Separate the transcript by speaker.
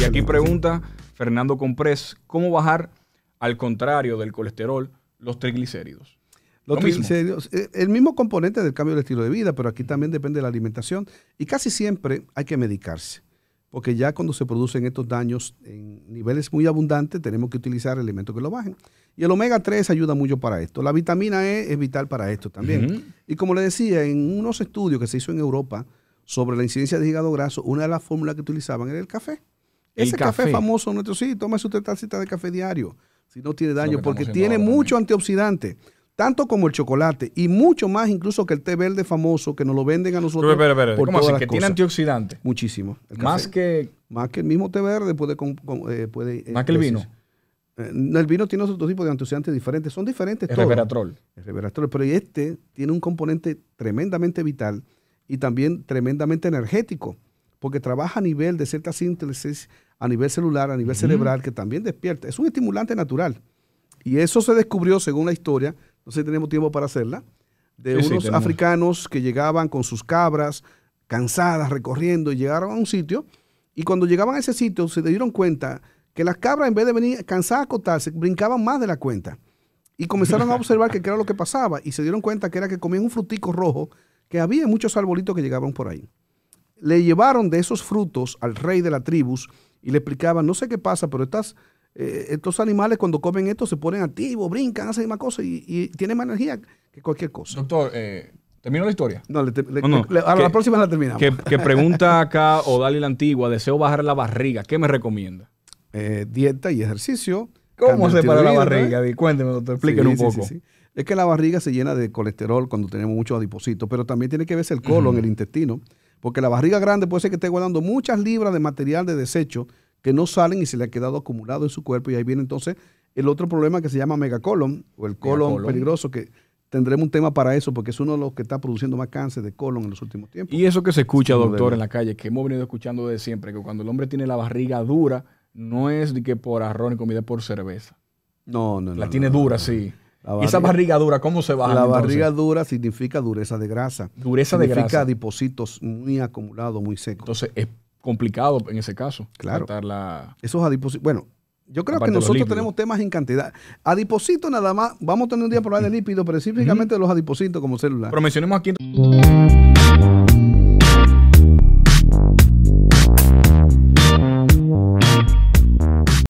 Speaker 1: Y aquí pregunta Fernando Comprés, ¿cómo bajar al contrario del colesterol los triglicéridos? Los triglicéridos,
Speaker 2: eh, el mismo componente del cambio del estilo de vida, pero aquí también depende de la alimentación y casi siempre hay que medicarse porque ya cuando se producen estos daños en niveles muy abundantes, tenemos que utilizar elementos que lo bajen. Y el omega 3 ayuda mucho para esto. La vitamina E es vital para esto también. Y como le decía, en unos estudios que se hizo en Europa, sobre la incidencia de hígado graso, una de las fórmulas que utilizaban era el café. Ese café. famoso nuestro, sí, tómese usted tacita de café diario, si no tiene daño, porque tiene mucho antioxidante, tanto como el chocolate, y mucho más incluso que el té verde famoso que nos lo venden a nosotros. ¿Cómo así? ¿Que tiene antioxidante? Muchísimo. más que... Más que el mismo té verde puede... Eh, puede eh, más que el vino. Eh, el vino tiene otro tipo de antioxidantes diferentes, son diferentes. El reveratrol. El resveratrol, pero este tiene un componente tremendamente vital y también tremendamente energético, porque trabaja a nivel de ciertas síntesis, a nivel celular, a nivel cerebral, que también despierta. Es un estimulante natural. Y eso se descubrió, según la historia, no sé si tenemos tiempo para hacerla, de unos africanos que llegaban con sus cabras cansadas, recorriendo, y llegaron a un sitio, y cuando llegaban a ese sitio se dieron cuenta que las cabras, en vez de venir cansadas a acotarse, brincaban más de la cuenta. Y comenzaron a observar qué era lo que pasaba, y se dieron cuenta que era que comían un frutico rojo que había muchos arbolitos que llegaban por ahí. Le llevaron de esos frutos al rey de la tribus y le explicaban, no sé qué pasa, pero estas, eh, estos animales cuando comen esto se ponen activos, brincan, hacen más cosas y, tienen más energía
Speaker 1: que cualquier cosa. Doctor, eh, ¿Terminó la historia? No, le, la próxima la terminamos. Que, pregunta acá Odalí la Antigua, deseo bajar la barriga, ¿qué me recomienda? Eh, dieta y ejercicio. ¿Cómo se para la ¿eh? barriga? Cuénteme, doctor, explíquenos un poco
Speaker 2: es que la barriga se llena de colesterol cuando tenemos muchos adipositos, pero también tiene que verse el colon, el intestino, porque la barriga grande puede ser que esté guardando muchas libras de material de desecho que no salen y se le ha quedado acumulado en su cuerpo y ahí viene entonces el otro problema que se llama megacolon o el colon, peligroso que
Speaker 1: tendremos un tema para eso porque es uno de los que está produciendo más cáncer de colon en los últimos tiempos. Y eso que se escucha, doctor, en la calle, que hemos venido escuchando desde siempre, que cuando el hombre tiene la barriga dura, no es ni que por arroz ni comida, por cerveza.
Speaker 2: No, no, la no. La tiene dura, sí esa barriga
Speaker 1: dura cómo se baja? La barriga
Speaker 2: dura significa dureza de grasa. Dureza de grasa. Significa adipocitos muy acumulados, muy secos. Entonces es complicado en ese caso. Claro. Esos adipocitos. Bueno, yo creo que nosotros tenemos temas en cantidad. Adipocitos nada más. Vamos a tener un día para hablar de lípidos, pero específicamente los adipositos como células.
Speaker 1: Pero mencionemos aquí.